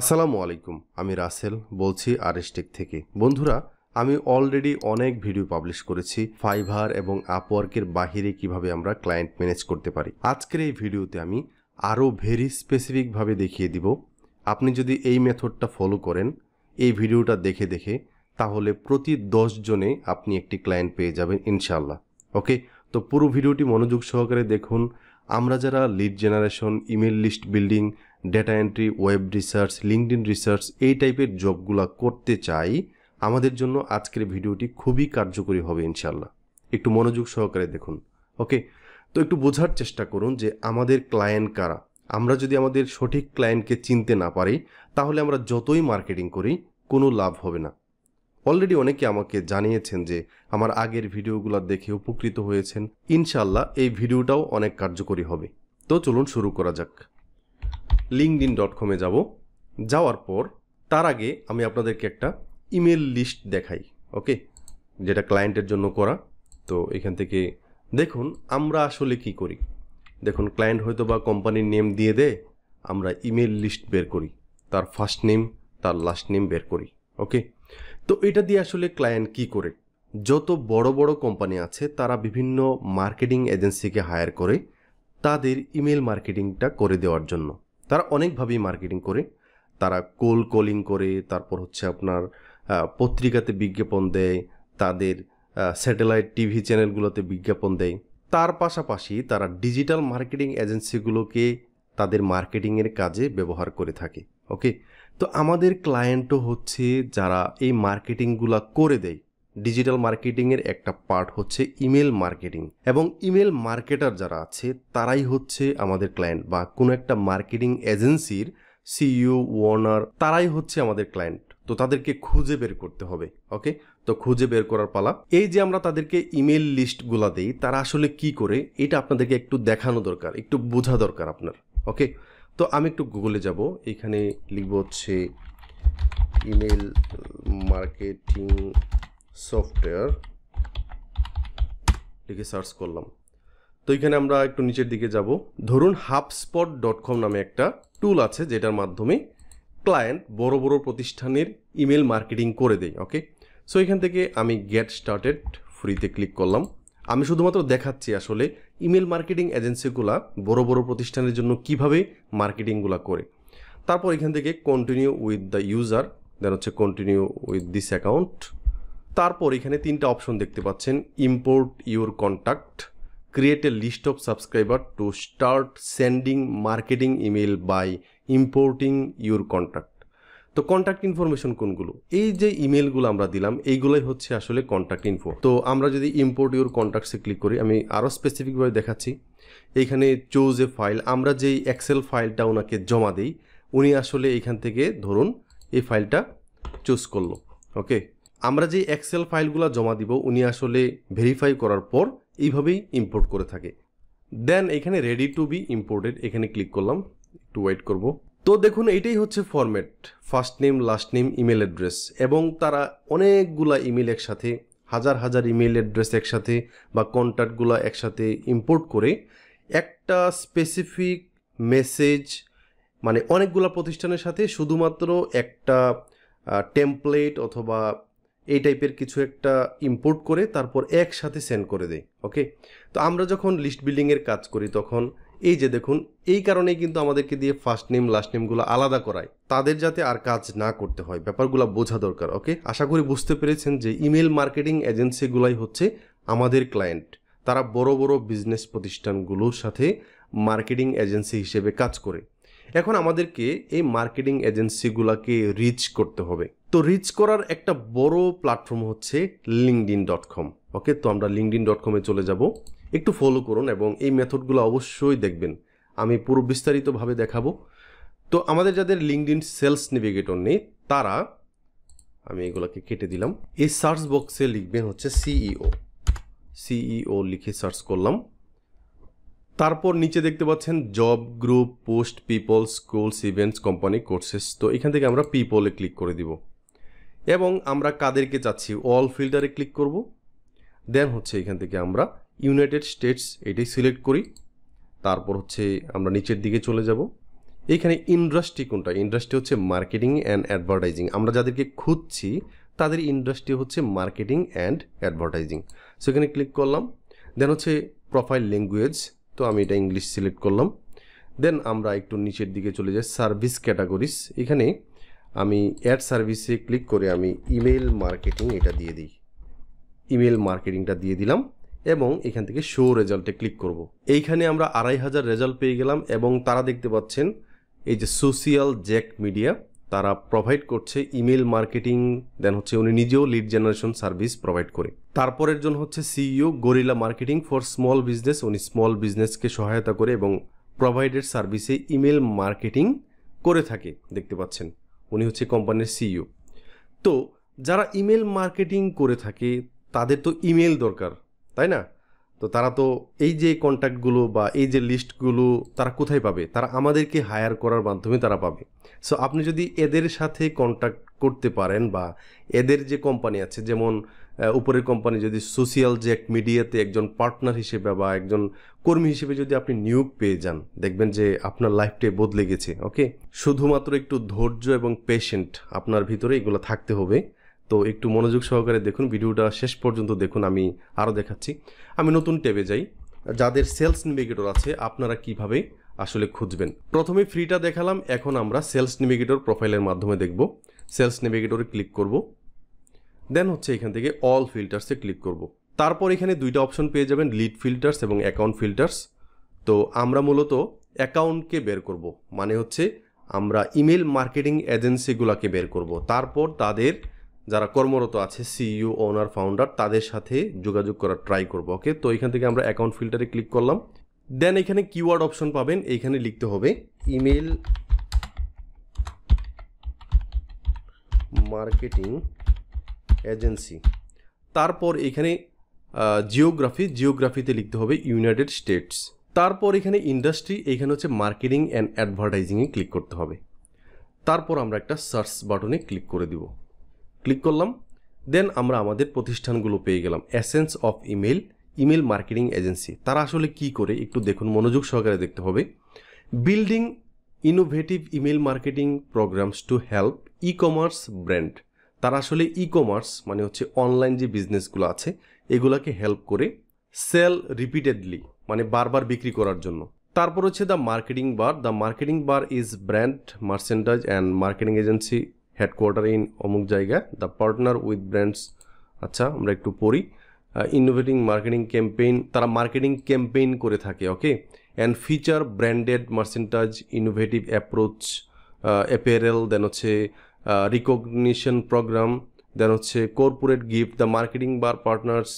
আসসালামু আলাইকুম আমি রাসেল বলছি আরেস্টেক থেকে বন্ধুরা আমি অলরেডি অনেক ভিডিও পাবলিশ করেছি ফাইভার এবং আপওয়ার্কের বাহিরে কিভাবে আমরা ক্লায়েন্ট ম্যানেজ করতে পারি আজকের এই ভিডিওতে আমি আরও ভেরি স্পেসিফিকভাবে দেখিয়ে দিব আপনি যদি এই মেথডটা ফলো করেন এই ভিডিওটা দেখে দেখে তাহলে প্রতি দশ জনে আপনি একটি ক্লায়েন্ট পেয়ে যাবেন ইনশাল্লাহ ওকে তো পুরো ভিডিওটি মনোযোগ সহকারে দেখুন আমরা যারা lead generation email list building data entry web research in research এই টাইপের জবগুলা করতে চাই আমাদের জন্য আজকের ভিডিওটি খুবই কার্যকরী হবে ইনশাল্লাহ একটু মনোযোগ সহকারে দেখুন ওকে তো একটু বোঝার চেষ্টা করুন যে আমাদের ক্লায়েন্ট কারা আমরা যদি আমাদের সঠিক ক্লায়েন্টকে চিনতে না পারি তাহলে আমরা যতই মার্কেটিং করি কোনো লাভ হবে না অলরেডি অনেকে আমাকে জানিয়েছেন যে আমার আগের ভিডিওগুলো দেখে উপকৃত হয়েছেন ইনশাল্লাহ এই ভিডিওটাও অনেক কার্যকরী হবে তো চলুন শুরু করা যাক লিঙ্কড ইন ডট কমে যাব যাওয়ার পর তার আগে আমি আপনাদেরকে একটা ইমেল লিস্ট দেখাই ওকে যেটা ক্লায়েন্টের জন্য করা তো এখান থেকে দেখুন আমরা আসলে কি করি দেখুন ক্লায়েন্ট হয়তো বা কোম্পানির নেম দিয়ে দেয় আমরা ইমেল লিস্ট বের করি তার ফার্স্ট নেম তার লাস্ট নেম বের করি ওকে তো এটা দিয়ে আসলে ক্লায়েন্ট কি করে যত বড় বড় কোম্পানি আছে তারা বিভিন্ন মার্কেটিং এজেন্সিকে হায়ার করে তাদের ইমেল মার্কেটিংটা করে দেওয়ার জন্য তারা অনেকভাবেই মার্কেটিং করে তারা কোল কলিং করে তারপর হচ্ছে আপনার পত্রিকাতে বিজ্ঞাপন দেয় তাদের স্যাটেলাইট টিভি চ্যানেলগুলোতে বিজ্ঞাপন দেয় তার পাশাপাশি তারা ডিজিটাল মার্কেটিং এজেন্সিগুলোকে তাদের মার্কেটিংয়ের কাজে ব্যবহার করে থাকে ওকে তো আমাদের ক্লায়েন্টও হচ্ছে যারা এই মার্কেটিংগুলো করে দেয় ডিজিটাল মার্কেটিংয়ের একটা পার্ট হচ্ছে ইমেল মার্কেটিং এবং ইমেল মার্কেটার যারা আছে তারাই হচ্ছে আমাদের ক্লায়েন্ট বা কোনো একটা মার্কেটিং এজেন্সির সিইও ওয়ার্নার তারাই হচ্ছে আমাদের ক্লায়েন্ট তো তাদেরকে খুঁজে বের করতে হবে ওকে তো খুঁজে বের করার পালা এই যে আমরা তাদেরকে ইমেল লিস্টগুলা দিই তারা আসলে কি করে এটা আপনাদেরকে একটু দেখানো দরকার একটু বোঝা দরকার আপনার ওকে তো আমি একটু গুগলে যাব এখানে লিখব হচ্ছে ইমেল মার্কেটিং সফটওয়্যার লিখে সার্চ করলাম তো এখানে আমরা একটু নিচের দিকে যাব ধরুন হাফস্পট ডট কম নামে একটা টুল আছে যেটার মাধ্যমে ক্লায়েন্ট বড় বড় প্রতিষ্ঠানের ইমেল মার্কেটিং করে দেয় ওকে সো এখান থেকে আমি গেট স্টার্টেড ফ্রিতে ক্লিক করলাম আমি শুধুমাত্র দেখাচ্ছি আসলে ইমেল মার্কেটিং এজেন্সিগুলা বড় বড় প্রতিষ্ঠানের জন্য কিভাবে মার্কেটিংগুলা করে তারপর এখান থেকে continue with the user then হচ্ছে কন্টিনিউ উইথ দিস অ্যাকাউন্ট তারপর এখানে তিনটা অপশন দেখতে পাচ্ছেন import your contact create a list of subscriber to start sending marketing email by importing your contact তো কন্ট্যাক্ট ইনফরমেশন কোনগুলো এই যে ইমেলগুলো আমরা দিলাম এইগুলোই হচ্ছে আসলে কন্ট্যাক্ট ইনফো তো আমরা যদি ইম্পোর্ট ইউর কন্ট্যাক্টসে ক্লিক করি আমি আরও স্পেসিফিকভাবে দেখাচ্ছি এইখানে চোজ এ ফাইল আমরা যেই এক্সেল ফাইলটা ওনাকে জমা দিই উনি আসলে এইখান থেকে ধরুন এই ফাইলটা চুজ করলো ওকে আমরা যে এক্সেল ফাইলগুলো জমা দিব উনি আসলে ভেরিফাই করার পর এইভাবেই ইম্পোর্ট করে থাকে দেন এখানে রেডি টু বি ইম্পোর্টেড এখানে ক্লিক করলাম একটু ওয়েট করব তো দেখুন এইটাই হচ্ছে format first name last name email address এবং তারা অনেকগুলা ইমেল একসাথে হাজার হাজার ইমেল অ্যাড্রেস একসাথে বা কন্ট্যাক্টগুলো একসাথে ইম্পোর্ট করে একটা স্পেসিফিক মেসেজ মানে অনেকগুলা প্রতিষ্ঠানের সাথে শুধুমাত্র একটা টেমপ্লেট অথবা এই টাইপের কিছু একটা ইম্পোর্ট করে তারপর একসাথে সেন্ড করে দেয় ওকে তো আমরা যখন লিস্ট বিল্ডিংয়ের কাজ করি তখন এই যে দেখুন এই কারণেই কিন্তু আমাদেরকে দিয়ে ফার্স্ট নেম লাস্ট নেমগুলো আলাদা করায় তাদের যাতে আর কাজ না করতে হয় ব্যাপারগুলো বোঝা দরকার ওকে আশা করি বুঝতে পেরেছেন যে ইমেল মার্কেটিং এজেন্সিগুলাই হচ্ছে আমাদের ক্লায়েন্ট তারা বড় বড় বিজনেস প্রতিষ্ঠানগুলোর সাথে মার্কেটিং এজেন্সি হিসেবে কাজ করে এখন আমাদেরকে এই মার্কেটিং এজেন্সিগুলোকে রিচ করতে হবে তো রিচ করার একটা বড় প্ল্যাটফর্ম হচ্ছে লিঙ্কডিন ডট কম ওকে তো আমরা লিঙ্কডিন ডট কমে চলে যাব একটু ফলো করুন এবং এই মেথডগুলো অবশ্যই দেখবেন আমি পুরো বিস্তারিতভাবে দেখাবো তো আমাদের যাদের লিঙ্কডিন সেলস নেভিগেটর নেই তারা আমি এগুলোকে কেটে দিলাম এই সার্চ বক্সে লিখবেন হচ্ছে সিইও সিইও e e লিখে সার্চ করলাম তারপর নিচে দেখতে পাচ্ছেন job group post people schools events company courses তো এখান থেকে আমরা পিপলে ক্লিক করে দিব এবং আমরা কাদেরকে চাচ্ছি অল ফিল্টারে ক্লিক করব দেন হচ্ছে এখান থেকে আমরা ইউনাইটেড স্টেটস এটাই সিলেক্ট করি তারপর হচ্ছে আমরা নিচের দিকে চলে যাব এইখানে ইন্ডাস্ট্রি কোনটা ইন্ডাস্ট্রি হচ্ছে মার্কেটিং অ্যান্ড অ্যাডভার্টাইজিং আমরা যাদেরকে খুঁজছি তাদের ইন্ডাস্ট্রি হচ্ছে মার্কেটিং অ্যান্ড অ্যাডভার্টাইজিং সেখানে ক্লিক করলাম দেন হচ্ছে প্রোফাইল ল্যাঙ্গুয়েজ তো আমি এটা ইংলিশ সিলেক্ট করলাম দেন আমরা একটু নিচের দিকে চলে যাই সার্ভিস ক্যাটাগরিস এখানে আমি অ্যাড সার্ভিসে ক্লিক করে আমি ইমেল মার্কেটিং এটা দিয়ে দিই ইমেল মার্কেটিংটা দিয়ে দিলাম এবং এখান থেকে শো রেজাল্টে ক্লিক করব। এইখানে আমরা আড়াই হাজার রেজাল্ট পেয়ে গেলাম এবং তারা দেখতে পাচ্ছেন এই যে সোশিয়াল জ্যাক মিডিয়া তারা প্রোভাইড করছে ইমেল মার্কেটিং দেন হচ্ছে উনি নিজেও লিড জেনারেশন সার্ভিস প্রোভাইড করে তারপরের জন হচ্ছে CEO gorilla marketing for small business উনি স্মল বিজনেসকে সহায়তা করে এবং প্রোভাইডেড সার্ভিসে ইমেল মার্কেটিং করে থাকে দেখতে পাচ্ছেন উনি হচ্ছে কোম্পানির সিইও তো যারা ইমেল মার্কেটিং করে থাকে তাদের তো ইমেল দরকার তাই না তো তারা তো এই যে কন্ট্যাক্টগুলো বা এই যে লিস্টগুলো তারা কোথায় পাবে তারা আমাদেরকে হায়ার করার মাধ্যমে তারা পাবে সো আপনি যদি এদের সাথে কন্ট্যাক্ট করতে পারেন বা এদের যে কোম্পানি আছে যেমন উপরের কোম্পানি যদি সোশিয়াল যে এক মিডিয়াতে একজন পার্টনার হিসেবে বা একজন কর্মী হিসেবে যদি আপনি নিয়োগ পেয়ে যান দেখবেন যে আপনার লাইফটাই বদলে গেছে ওকে শুধুমাত্র একটু ধৈর্য এবং পেশেন্ট আপনার ভিতরে এগুলো থাকতে হবে তো একটু মনোযোগ সহকারে দেখুন ভিডিওটা শেষ পর্যন্ত দেখুন আমি আরও দেখাচ্ছি আমি নতুন ট্যাবে যাই যাদের সেলস নিভিগেটর আছে আপনারা কিভাবে আসলে খুঁজবেন প্রথমে ফ্রিটা দেখালাম এখন আমরা সেলস নিভিগেটর প্রোফাইলের মাধ্যমে দেখব সেলস নিভিগেটরে ক্লিক করব দেন হচ্ছে এখান থেকে অল ফিল্টার্সে ক্লিক করব তারপর এখানে দুইটা অপশন পেয়ে যাবেন লিড ফিল্টার্স এবং অ্যাকাউন্ট ফিল্টার্স তো আমরা মূলত অ্যাকাউন্টকে বের করব মানে হচ্ছে আমরা ইমেল মার্কেটিং এজেন্সিগুলোকে বের করব তারপর তাদের যারা কর্মরত আছে সিইও ওনার ফাউন্ডার তাদের সাথে যোগাযোগ করার ট্রাই করবো ওকে তো এখান থেকে আমরা অ্যাকাউন্ট ফিল্টারে ক্লিক করলাম দেন এখানে কিওয়ার্ড অপশন পাবেন এইখানে লিখতে হবে ইমেল মার্কেটিং এজেন্সি তারপর এখানে জিওগ্রাফি জিওগ্রাফিতে লিখতে হবে ইউনাইটেড স্টেটস তারপর এখানে ইন্ডাস্ট্রি এখানে হচ্ছে মার্কেটিং অ্যান্ড অ্যাডভার্টাইজিংয়ে ক্লিক করতে হবে তারপর আমরা একটা সার্চ বাটনে ক্লিক করে দিব ক্লিক করলাম দেন আমরা আমাদের প্রতিষ্ঠানগুলো পেয়ে গেলাম essence of email email marketing agency তারা আসলে কি করে একটু দেখুন মনোযোগ সহকারে দেখতে হবে building innovative email marketing programs to help e commerce brand তারা আসলে ই কমার্স মানে হচ্ছে অনলাইন যে বিজনেসগুলো আছে এগুলাকে হেল্প করে সেল রিপিটেডলি মানে বারবার বিক্রি করার জন্য তারপর হচ্ছে the marketing bar the marketing bar is brand merchandise and marketing agency headquarter in অমুক জায়গা দ্য পার্টনার উইথ ব্র্যান্ডস আচ্ছা আমরা একটু পড়ি ইনোভেটিং মার্কেটিং ক্যাম্পেইন তারা মার্কেটিং ক্যাম্পেইন করে থাকে okay and feature branded merchandise innovative approach apparel then হচ্ছে রিকগনিশন প্রোগ্রাম দেন হচ্ছে corporate gift the marketing bar partners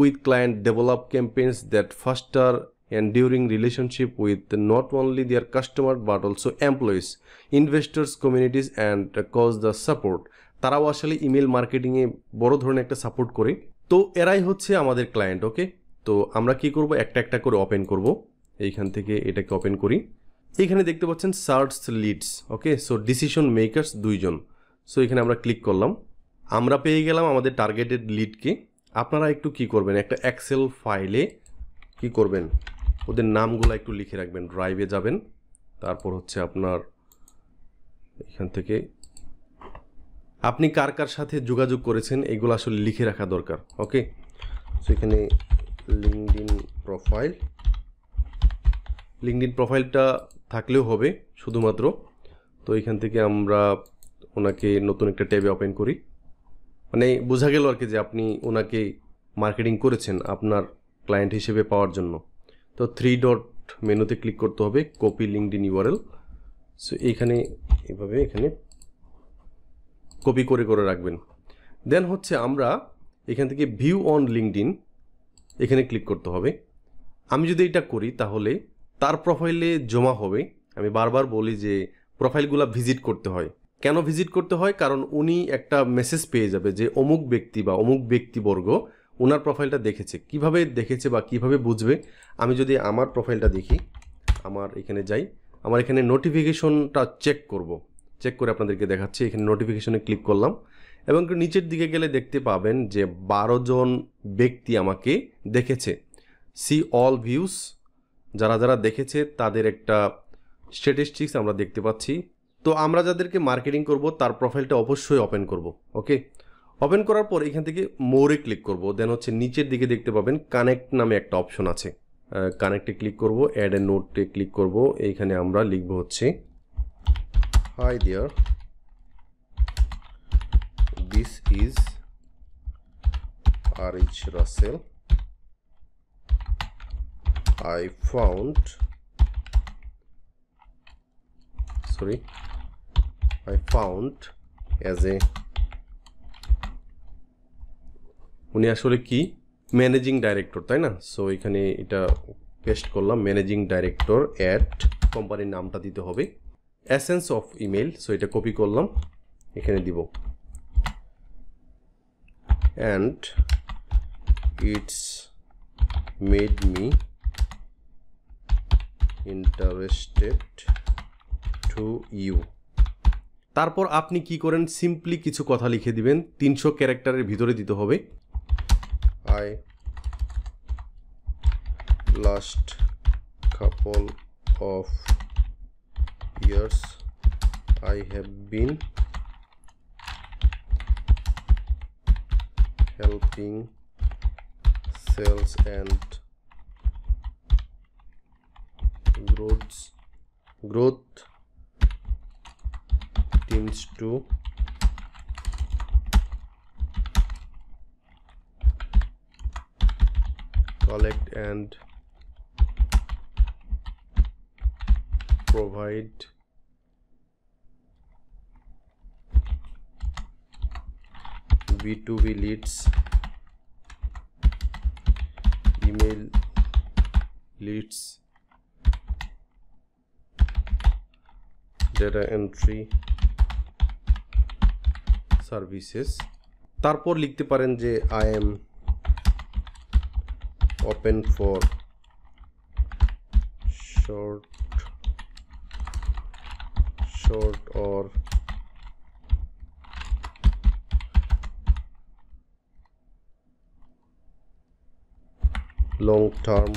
with client develop campaigns that foster enduring relationship with not only their customer but also employees, investors, communities and uh, cause the support তারাও আসলে email মার্কেটিংয়ে বড় ধরনের একটা support করে তো এরাই হচ্ছে আমাদের ক্লায়েন্ট ওকে তো আমরা কি করব একটা একটা করে ওপেন করব এইখান থেকে এটাকে ওপেন করি এখানে দেখতে পাচ্ছেন search leads okay so decision makers দুইজন সো এখানে আমরা ক্লিক করলাম আমরা পেয়ে গেলাম আমাদের টার্গেটেড লিডকে আপনারা একটু কি করবেন একটা এক্সেল ফাইলে কি করবেন ওদের নামগুলো একটু লিখে রাখবেন ড্রাইভে যাবেন তারপর হচ্ছে আপনার এখান থেকে আপনি কার কার সাথে যোগাযোগ করেছেন এগুলো আসলে লিখে রাখা দরকার ওকে সেখানে লিঙ্কড ইন প্রোফাইল ইন প্রোফাইলটা থাকলেও হবে শুধুমাত্র তো এখান থেকে আমরা ওনাকে নতুন একটা ট্যাবে ওপেন করি মানে বোঝা গেল আর কি যে আপনি ওনাকে মার্কেটিং করেছেন আপনার ক্লায়েন্ট হিসেবে পাওয়ার জন্য তো থ্রি ডট মেনুতে ক্লিক করতে হবে copy LinkedIn URL so এখানে এভাবে এখানে কপি করে করে রাখবেন দেন হচ্ছে আমরা এখান থেকে ভিউ অন লিঙ্কড ইন এখানে ক্লিক করতে হবে আমি যদি এটা করি তাহলে তার প্রোফাইলে জমা হবে আমি বারবার বলি যে প্রোফাইলগুলো ভিজিট করতে হয় কেন ভিজিট করতে হয় কারণ উনি একটা মেসেজ পেয়ে যাবে যে অমুক ব্যক্তি বা অমুক ব্যক্তিবর্গ ওনার প্রোফাইলটা দেখেছে কিভাবে দেখেছে বা কিভাবে বুঝবে আমি যদি আমার প্রোফাইলটা দেখি আমার এখানে যাই আমার এখানে নোটিফিকেশনটা চেক করব চেক করে আপনাদেরকে দেখাচ্ছি এখানে নোটিফিকেশনে ক্লিক করলাম এবং নিচের দিকে গেলে দেখতে পাবেন যে বারো জন ব্যক্তি আমাকে দেখেছে সি অল ভিউস যারা যারা দেখেছে তাদের একটা স্ট্যাটিস্টিক্স আমরা দেখতে পাচ্ছি তো আমরা যাদেরকে মার্কেটিং করব তার প্রোফাইলটা অবশ্যই ওপেন করব ওকে ওপেন করার পর এখান থেকে মোরে ক্লিক করব দেন হচ্ছে নিচের দিকে দেখতে পাবেন কানেক্ট নামে একটা অপশন আছে কানেক্টে ক্লিক করব অ্যাড এ নোটে ক্লিক করব এইখানে আমরা লিখব হচ্ছে hi there this is R H Russell I found sorry I found as a উনি আসলে কি ম্যানেজিং ডাইরেক্টর তাই না সো এখানে এটা পেস্ট করলাম ম্যানেজিং ডাইরেক্টর অ্যাট কোম্পানির নামটা দিতে হবে অ্যাসেন্স অফ ইমেল সো এটা কপি করলাম এখানে দিব and it's made me interested to you তারপর আপনি কি করেন সিম্পলি কিছু কথা লিখে দিবেন তিনশো ক্যারেক্টারের ভিতরে দিতে হবে I last couple of years I have been helping sales and growth growth teams to collect and provide b2b leads email leads data entry services তারপর লিখতে পারেন যে I am open for short short or long term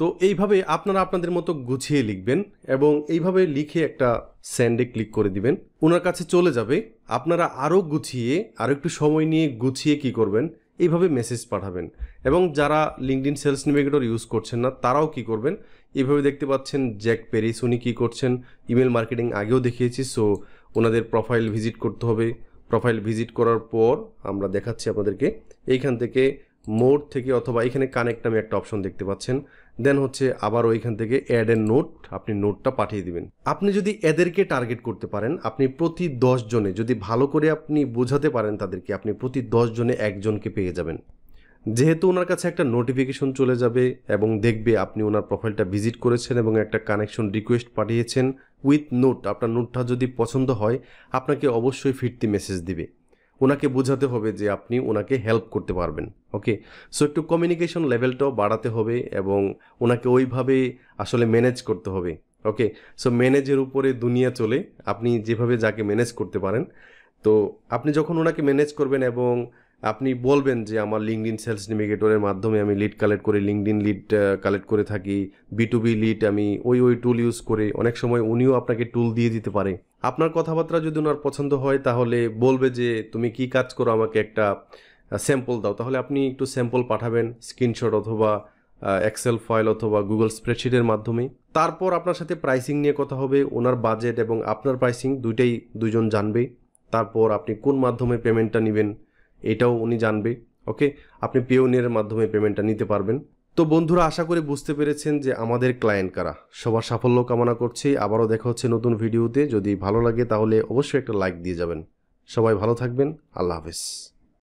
তো এইভাবে আপনারা আপনাদের মতো গুছিয়ে লিখবেন এবং এইভাবে লিখে একটা স্যান্ডে ক্লিক করে দিবেন ওনার কাছে চলে যাবে আপনারা আরও গুছিয়ে আরও একটু সময় নিয়ে গুছিয়ে কি করবেন এইভাবে মেসেজ পাঠাবেন এবং যারা লিঙ্কডিন সেলস নেভিগেটর ইউজ করছেন না তারাও কি করবেন এইভাবে দেখতে পাচ্ছেন জ্যাক পেরিস উনি কী করছেন ইমেল মার্কেটিং আগেও দেখিয়েছি সো ওনাদের প্রোফাইল ভিজিট করতে হবে প্রোফাইল ভিজিট করার পর আমরা দেখাচ্ছি আপনাদেরকে এইখান থেকে মোড থেকে অথবা এখানে কানেক্ট নামে একটা অপশন দেখতে পাচ্ছেন দেন হচ্ছে আবার ওইখান থেকে অ্যাড এন নোট আপনি নোটটা পাঠিয়ে দিবেন আপনি যদি এদেরকে টার্গেট করতে পারেন আপনি প্রতি দশ জনে যদি ভালো করে আপনি বোঝাতে পারেন তাদেরকে আপনি প্রতি দশ জনে একজনকে পেয়ে যাবেন যেহেতু ওনার কাছে একটা নোটিফিকেশন চলে যাবে এবং দেখবে আপনি ওনার প্রোফাইলটা ভিজিট করেছেন এবং একটা কানেকশন রিকোয়েস্ট পাঠিয়েছেন উইথ নোট আপনার নোটটা যদি পছন্দ হয় আপনাকে অবশ্যই ফিরতি মেসেজ দিবে ওনাকে বোঝাতে হবে যে আপনি ওনাকে হেল্প করতে পারবেন ওকে সো একটু কমিউনিকেশন লেভেলটাও বাড়াতে হবে এবং ওনাকে ওইভাবে আসলে ম্যানেজ করতে হবে ওকে সো ম্যানেজের উপরে দুনিয়া চলে আপনি যেভাবে যাকে ম্যানেজ করতে পারেন তো আপনি যখন ওনাকে ম্যানেজ করবেন এবং আপনি বলবেন যে আমার ইন সেলস নেভিগেটরের মাধ্যমে আমি লিড কালেক্ট করি ইন লিড কালেক্ট করে থাকি বি টু বি লিড আমি ওই ওই টুল ইউজ করে অনেক সময় উনিও আপনাকে টুল দিয়ে দিতে পারে আপনার কথাবার্তা যদি ওনার পছন্দ হয় তাহলে বলবে যে তুমি কি কাজ করো আমাকে একটা স্যাম্পল দাও তাহলে আপনি একটু স্যাম্পল পাঠাবেন স্ক্রিনশট অথবা এক্সেল ফাইল অথবা গুগল স্প্রেডশিটের মাধ্যমে তারপর আপনার সাথে প্রাইসিং নিয়ে কথা হবে ওনার বাজেট এবং আপনার প্রাইসিং দুইটাই দুজন জানবে তারপর আপনি কোন মাধ্যমে পেমেন্টটা নেবেন এটাও উনি জানবে ওকে আপনি পেওনিয়ারের মাধ্যমে পেমেন্টটা নিতে পারবেন তো বন্ধুরা আশা করে বুঝতে পেরেছেন যে আমাদের ক্লায়েন্ট কারা সবার সাফল্য কামনা করছি আবারও দেখা হচ্ছে নতুন ভিডিওতে যদি ভালো লাগে তাহলে অবশ্যই একটা লাইক দিয়ে যাবেন সবাই ভালো থাকবেন আল্লাহ হাফেজ